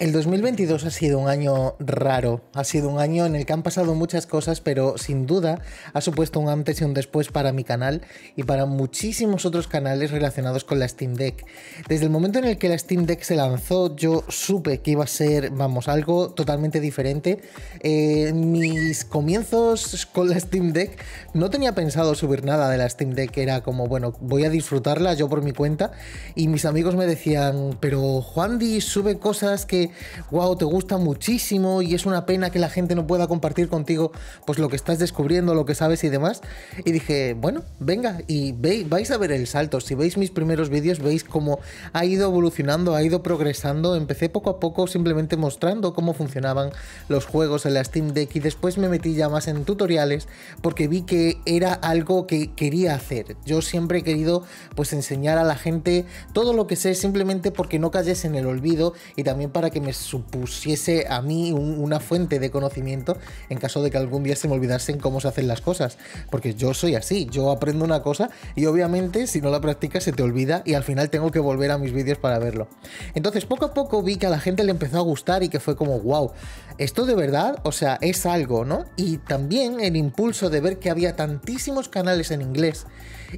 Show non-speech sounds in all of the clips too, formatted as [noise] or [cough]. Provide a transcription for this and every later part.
El 2022 ha sido un año raro, ha sido un año en el que han pasado muchas cosas, pero sin duda ha supuesto un antes y un después para mi canal y para muchísimos otros canales relacionados con la Steam Deck. Desde el momento en el que la Steam Deck se lanzó, yo supe que iba a ser, vamos, algo totalmente diferente. Eh, mis comienzos con la Steam Deck no tenía pensado subir nada de la Steam Deck, era como, bueno, voy a disfrutarla yo por mi cuenta y mis amigos me decían, pero Juan Di sube cosas que guau, wow, te gusta muchísimo y es una pena que la gente no pueda compartir contigo pues lo que estás descubriendo, lo que sabes y demás. Y dije, bueno, venga, y veis, vais a ver el salto. Si veis mis primeros vídeos, veis cómo ha ido evolucionando, ha ido progresando. Empecé poco a poco simplemente mostrando cómo funcionaban los juegos en la Steam Deck y después me metí ya más en tutoriales porque vi que era algo que quería hacer. Yo siempre he querido pues enseñar a la gente todo lo que sé simplemente porque no calles en el olvido y también para que me supusiese a mí una fuente de conocimiento en caso de que algún día se me olvidasen cómo se hacen las cosas. Porque yo soy así, yo aprendo una cosa y obviamente si no la practicas se te olvida y al final tengo que volver a mis vídeos para verlo. Entonces poco a poco vi que a la gente le empezó a gustar y que fue como, wow, esto de verdad, o sea, es algo, ¿no? Y también el impulso de ver que había tantísimos canales en inglés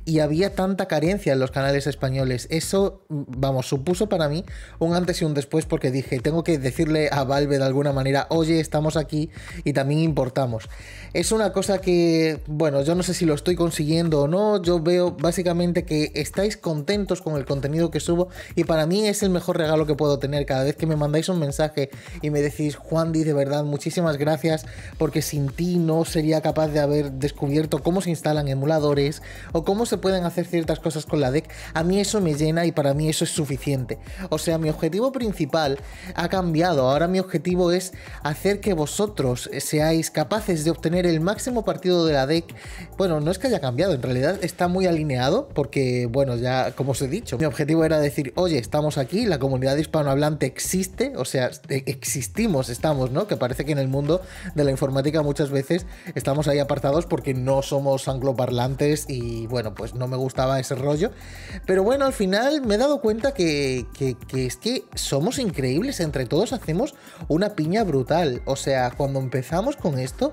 y había tanta carencia en los canales españoles. Eso, vamos, supuso para mí un antes y un después porque dije, tengo que decirle a Valve de alguna manera, oye, estamos aquí y también importamos. Es una cosa que, bueno, yo no sé si lo estoy consiguiendo o no, yo veo básicamente que estáis contentos con el contenido que subo y para mí es el mejor regalo que puedo tener cada vez que me mandáis un mensaje y me decís, Juan dice de verdad, muchísimas gracias porque sin ti no sería capaz de haber descubierto cómo se instalan emuladores o cómo se pueden hacer ciertas cosas con la DEC a mí eso me llena y para mí eso es suficiente. O sea, mi objetivo principal ha cambiado. Ahora mi objetivo es hacer que vosotros seáis capaces de obtener el máximo partido de la DEC, Bueno, no es que haya cambiado, en realidad está muy alineado porque, bueno, ya como os he dicho, mi objetivo era decir, oye, estamos aquí, la comunidad hispanohablante existe, o sea, e, existimos, estamos, ¿no? Que parece que en el mundo de la informática muchas veces estamos ahí apartados porque no somos angloparlantes y, bueno, pues no me gustaba ese rollo. Pero bueno, al final me he dado cuenta que, es que somos increíbles, entre todos hacemos una piña brutal. O sea, cuando empezamos con esto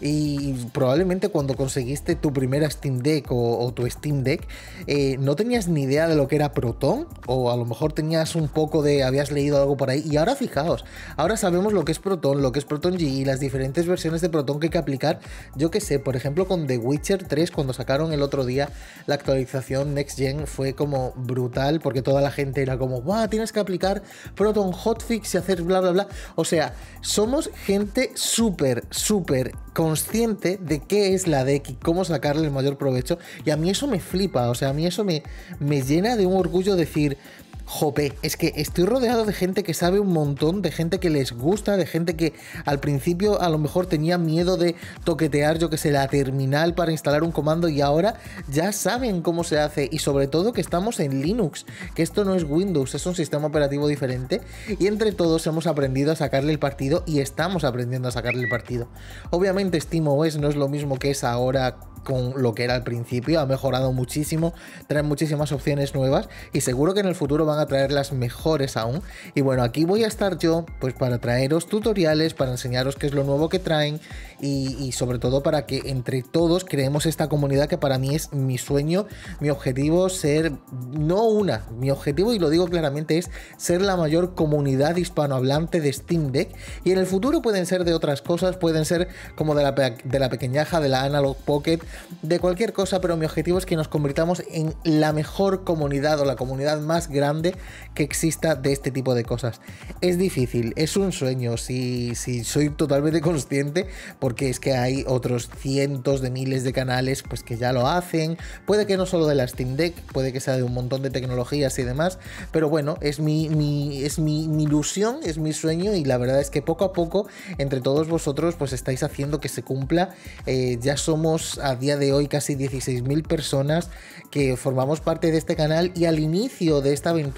y probablemente cuando conseguiste tu primera Steam Deck o, tu Steam Deck, eh, no tenías ni idea de lo que era Proton o a lo mejor tenías un poco de, habías leído algo por ahí y ahora fijaos, ahora sabemos lo que es Proton, lo que es Proton G y las diferentes versiones de Proton que hay que aplicar. Yo que sé, por ejemplo con The Witcher 3 cuando sacaron el otro día la actualización Next Gen fue como brutal porque toda la gente era como, ¡buah! Tienes que aplicar Proton Hotfix y hacer bla, bla, bla. O sea, somos gente súper, súper consciente de qué es la DEC y cómo sacarle el mayor provecho. Y a mí eso me flipa, o sea, a mí eso me, me llena de un orgullo decir jope, es que estoy rodeado de gente que sabe un montón, de gente que les gusta, de gente que al principio a lo mejor tenía miedo de toquetear, yo que sé, la terminal para instalar un comando y ahora ya saben cómo se hace y sobre todo que estamos en Linux, que esto no es Windows, es un sistema operativo diferente y entre todos hemos aprendido a sacarle el partido y estamos aprendiendo a sacarle el partido. Obviamente SteamOS no es lo mismo que es ahora con lo que era al principio, ha mejorado muchísimo, trae muchísimas opciones nuevas y seguro que en el futuro van a traer las mejores aún. Y bueno, aquí voy a estar yo pues para traeros tutoriales, para enseñaros qué es lo nuevo que traen y, sobre todo para que entre todos creemos esta comunidad que para mí es mi sueño, mi objetivo ser, no una, mi objetivo y lo digo claramente es ser la mayor comunidad hispanohablante de Steam Deck y en el futuro pueden ser de otras cosas, pueden ser como de la, de la pequeñaja, de la Analog Pocket, de cualquier cosa, pero mi objetivo es que nos convirtamos en la mejor comunidad o la comunidad más grande que exista de este tipo de cosas. Es difícil, es un sueño, si, si soy totalmente consciente, porque es que hay otros cientos de miles de canales pues, que ya lo hacen. Puede que no solo de las Steam Deck, puede que sea de un montón de tecnologías y demás, pero bueno, es mi, es mi, ilusión, es mi sueño y la verdad es que poco a poco entre todos vosotros pues estáis haciendo que se cumpla. Eh, ya somos a día de hoy casi 16.000 personas que formamos parte de este canal y al inicio de esta aventura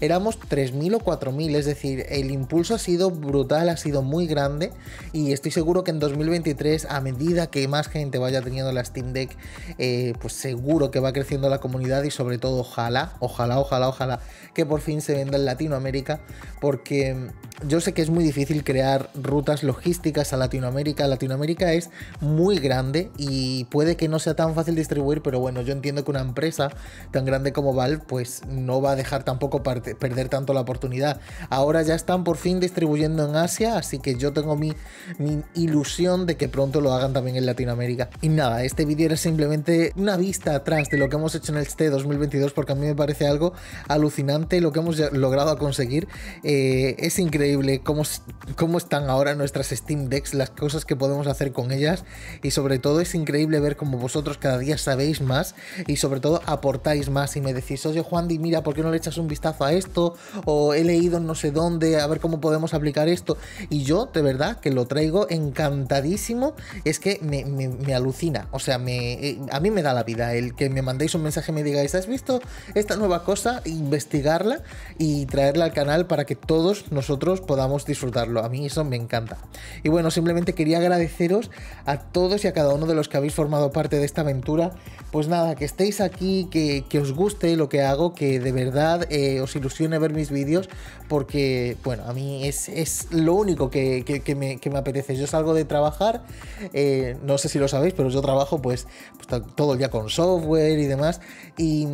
éramos 3.000 o 4.000, es decir, el impulso ha sido brutal, ha sido muy grande y estoy seguro que en 2023, a medida que más gente vaya teniendo la Steam Deck, eh, pues seguro que va creciendo la comunidad y sobre todo ojalá, ojalá, ojalá, ojalá que por fin se venda en Latinoamérica porque yo sé que es muy difícil crear rutas logísticas a Latinoamérica. Latinoamérica es muy grande y puede que no sea tan fácil distribuir, pero bueno, yo entiendo que una empresa tan grande como Val, pues no va a dejar tampoco perder tanto la oportunidad. Ahora ya están por fin distribuyendo en Asia, así que yo tengo mi, ilusión de que pronto lo hagan también en Latinoamérica. Y nada, este vídeo era simplemente una vista atrás de lo que hemos hecho en el este 2022, porque a mí me parece algo alucinante lo que hemos logrado conseguir. Eh, es increíble increíble cómo, están ahora nuestras Steam Decks, las cosas que podemos hacer con ellas y sobre todo es increíble ver cómo vosotros cada día sabéis más y sobre todo aportáis más y me decís, oye Juan, Di, mira, ¿por qué no le echas un vistazo a esto? O he leído no sé dónde, a ver cómo podemos aplicar esto. Y yo, de verdad, que lo traigo encantadísimo, es que me, alucina, o sea, me, eh, a mí me da la vida el que me mandéis un mensaje y me digáis, ¿has visto esta nueva cosa? Investigarla y traerla al canal para que todos nosotros podamos disfrutarlo. A mí eso me encanta. Y bueno, simplemente quería agradeceros a todos y a cada uno de los que habéis formado parte de esta aventura. Pues nada, que estéis aquí, que, os guste lo que hago, que de verdad eh, os ilusione ver mis vídeos, porque bueno, a mí es, lo único que, me, que, apetece. Yo salgo de trabajar, eh, no sé si lo sabéis, pero yo trabajo pues, pues todo el día con software y demás. Y,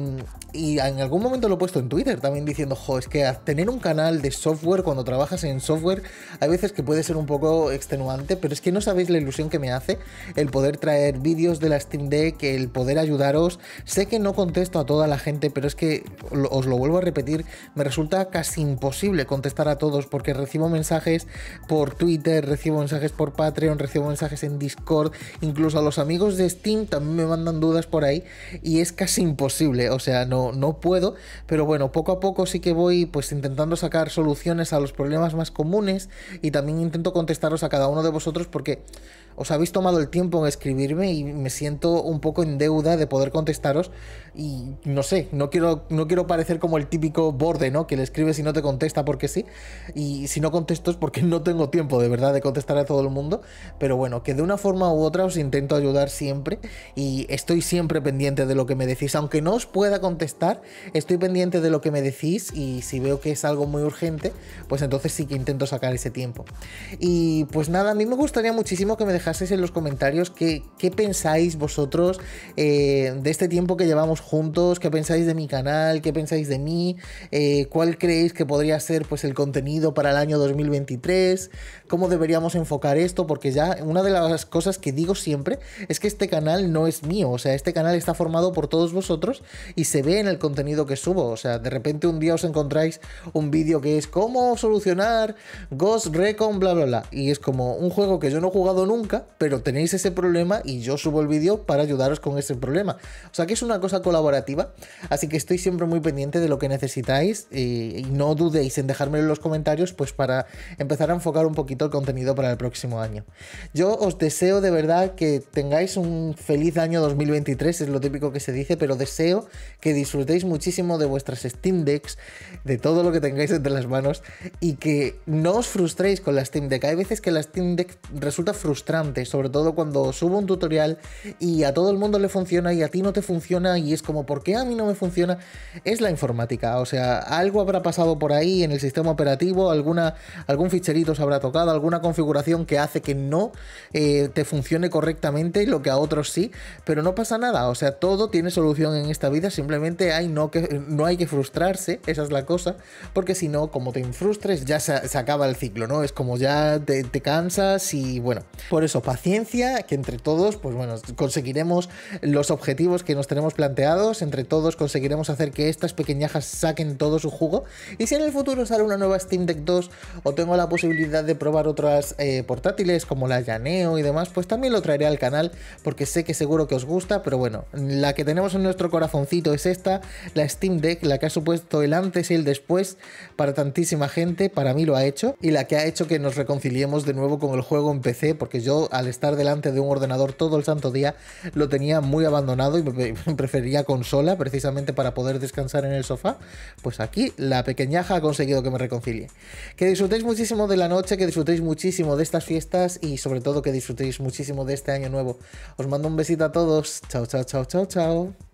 en algún momento lo he puesto en Twitter también diciendo, jo, es que tener un canal de software cuando trabajo en software, hay veces que puede ser un poco extenuante, pero es que no sabéis la ilusión que me hace el poder traer vídeos de la Steam Deck, el poder ayudaros. Sé que no contesto a toda la gente, pero es que os lo vuelvo a repetir, me resulta casi imposible contestar a todos porque recibo mensajes por Twitter, recibo mensajes por Patreon, recibo mensajes en Discord, incluso a los amigos de Steam también me mandan dudas por ahí y es casi imposible, o sea, no, no puedo, pero bueno, poco a poco sí que voy pues intentando sacar soluciones a los problemas más comunes y también intento contestaros a cada uno de vosotros porque os habéis tomado el tiempo en escribirme y me siento un poco en deuda de poder contestaros y no sé, no quiero, no quiero parecer como el típico borde, ¿no? Que le escribe y no te contesta porque sí, y si no contesto es porque no tengo tiempo de verdad de contestar a todo el mundo, pero bueno, que de una forma u otra os intento ayudar siempre y estoy siempre pendiente de lo que me decís, aunque no os pueda contestar, estoy pendiente de lo que me decís y si veo que es algo muy urgente, pues entonces sí que intento sacar ese tiempo. Y pues nada, a mí me gustaría muchísimo que me en los comentarios qué, qué pensáis vosotros eh, de este tiempo que llevamos juntos, qué pensáis de mi canal, qué pensáis de mí, eh, cuál creéis que podría ser pues, el contenido para el año 2023, cómo deberíamos enfocar esto, porque ya una de las cosas que digo siempre es que este canal no es mío, o sea, este canal está formado por todos vosotros y se ve en el contenido que subo, o sea, de repente un día os encontráis un vídeo que es cómo solucionar Ghost Recon, bla, bla, bla, y es como un juego que yo no he jugado nunca, pero tenéis ese problema y yo subo el vídeo para ayudaros con ese problema. O sea que es una cosa colaborativa, así que estoy siempre muy pendiente de lo que necesitáis eh, y, no dudéis en dejármelo en los comentarios pues para empezar a enfocar un poquito el contenido para el próximo año. Yo os deseo de verdad que tengáis un feliz año 2023, es lo típico que se dice, pero deseo que disfrutéis muchísimo de vuestras Steam Decks, de todo lo que tengáis entre las manos y que no os frustréis con la Steam Deck. Hay veces que la Steam Deck resulta frustrante sobre todo cuando subo un tutorial y a todo el mundo le funciona y a ti no te funciona y es como, ¿por qué a mí no me funciona? Es la informática, o sea, algo habrá pasado por ahí en el sistema operativo, alguna, algún ficherito se habrá tocado, alguna configuración que hace que no eh, te funcione correctamente, lo que a otros sí, pero no pasa nada, o sea, todo tiene solución en esta vida, simplemente hay no, que, no hay que frustrarse, esa es la cosa, porque si no, como te frustres, ya se, acaba el ciclo, ¿no? Es como ya te, cansas y bueno, eso, paciencia, que entre todos, pues bueno, conseguiremos los objetivos que nos tenemos planteados, entre todos conseguiremos hacer que estas pequeñajas saquen todo su jugo. Y si en el futuro sale una nueva Steam Deck 2 o tengo la posibilidad de probar otras eh, portátiles como la Llaneo y demás, pues también lo traeré al canal porque sé que seguro que os gusta, pero bueno, la que tenemos en nuestro corazoncito es esta, la Steam Deck, la que ha supuesto el antes y el después para tantísima gente, para mí lo ha hecho, y la que ha hecho que nos reconciliemos de nuevo con el juego en PC, porque yo al estar delante de un ordenador todo el santo día, lo tenía muy abandonado y [laughs] prefería consola precisamente para poder descansar en el sofá. Pues aquí la pequeñaja ha conseguido que me reconcilie. Que disfrutéis muchísimo de la noche, que disfrutéis muchísimo de estas fiestas y sobre todo que disfrutéis muchísimo de este año nuevo. Os mando un besito a todos. Chao, chao, chao, chao, chao.